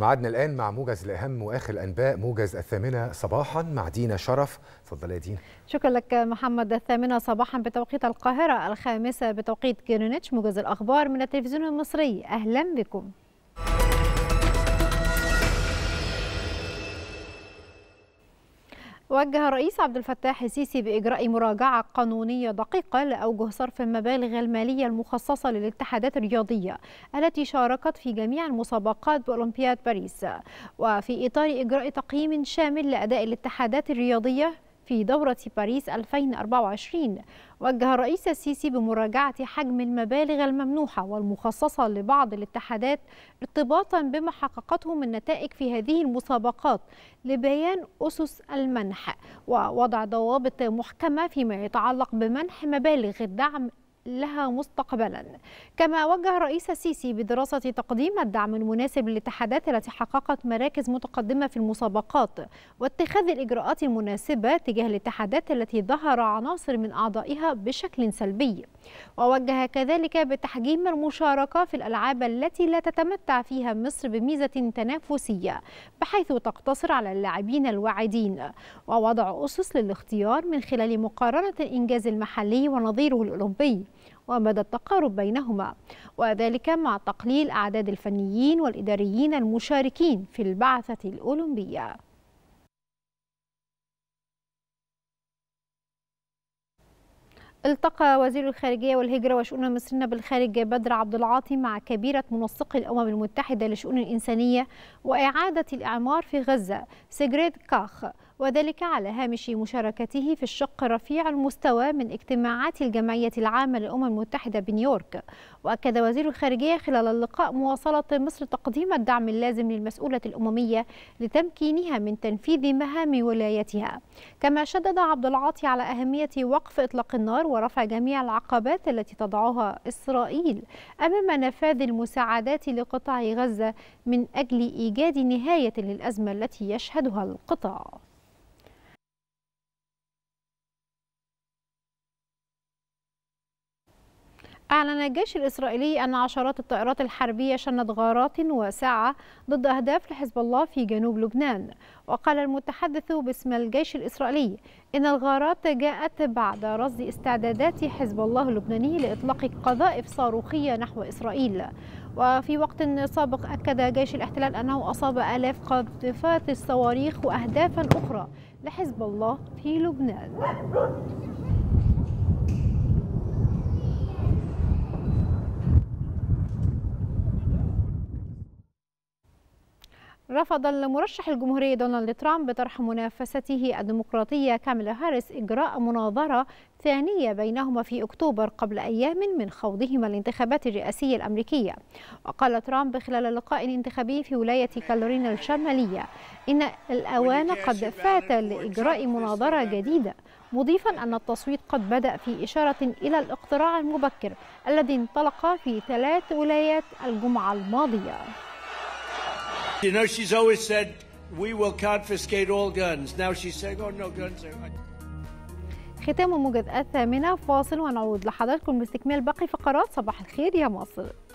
معادنا الآن مع موجز الأهم وآخر الأنباء موجز الثامنة صباحا مع دينا شرف تفضلي دينا شكرا لك محمد الثامنة صباحا بتوقيت القاهرة الخامسة بتوقيت جرينتش موجز الأخبار من التلفزيون المصري أهلا بكم وجه الرئيس عبد الفتاح السيسي بإجراء مراجعة قانونية دقيقة لأوجه صرف المبالغ المالية المخصصة للاتحادات الرياضية التي شاركت في جميع المسابقات بأولمبياد باريس وفي إطار إجراء تقييم شامل لأداء الاتحادات الرياضية في دورة باريس 2024 وجه الرئيس السيسي بمراجعة حجم المبالغ الممنوحة والمخصصة لبعض الاتحادات ارتباطا بما حققته من نتائج في هذه المسابقات لبيان أسس المنح ووضع ضوابط محكمة فيما يتعلق بمنح مبالغ الدعم لها مستقبلا كما وجه الرئيس السيسي بدراسة تقديم الدعم المناسب للاتحادات التي حققت مراكز متقدمة في المسابقات واتخاذ الإجراءات المناسبة تجاه الاتحادات التي ظهر عناصر من أعضائها بشكل سلبي ووجه كذلك بتحجيم المشاركة في الألعاب التي لا تتمتع فيها مصر بميزة تنافسية بحيث تقتصر على اللاعبين الواعدين ووضع أسس للاختيار من خلال مقارنة الإنجاز المحلي ونظيره الأوروبي ومدى التقارب بينهما وذلك مع تقليل أعداد الفنيين والإداريين المشاركين في البعثة الأولمبية التقى وزير الخارجية والهجرة وشؤون المصريين بالخارج بدر عبد العاطي مع كبيرة منسقي الأمم المتحدة للشؤون الإنسانية وإعادة الإعمار في غزة سيجريد كاخ وذلك على هامش مشاركته في الشق رفيع المستوى من اجتماعات الجمعية العامة للأمم المتحدة بنيويورك وأكد وزير الخارجية خلال اللقاء مواصلة مصر تقديم الدعم اللازم للمسؤولة الأممية لتمكينها من تنفيذ مهام ولايتها كما شدد عبد العاطي على أهمية وقف إطلاق النار ورفع جميع العقبات التي تضعها إسرائيل أمام نفاذ المساعدات لقطاع غزة من أجل إيجاد نهاية للأزمة التي يشهدها القطاع أعلن الجيش الإسرائيلي أن عشرات الطائرات الحربية شنت غارات واسعة ضد أهداف لحزب الله في جنوب لبنان وقال المتحدث باسم الجيش الإسرائيلي إن الغارات جاءت بعد رصد استعدادات حزب الله اللبناني لإطلاق قذائف صاروخية نحو إسرائيل وفي وقت سابق أكد جيش الاحتلال أنه أصاب آلاف قذفات الصواريخ وأهدافا أخرى لحزب الله في لبنان رفض المرشح الجمهوري دونالد ترامب طرح منافسته الديمقراطية كاميلا هاريس إجراء مناظرة ثانية بينهما في أكتوبر قبل أيام من خوضهما الانتخابات الرئاسية الأمريكية وقال ترامب خلال لقاء انتخابي في ولاية كالورينا الشمالية إن الأوان قد فات لإجراء مناظرة جديدة مضيفا أن التصويت قد بدأ في إشارة إلى الاقتراع المبكر الذي انطلق في ثلاث ولايات الجمعة الماضية You know, she's always said, we will confiscate all guns. Now she's saying, oh, no guns are... ختام موجز الثامنة فاصل ونعود لحضراتكم باستكمال باقي فقرات صباح الخير يا مصر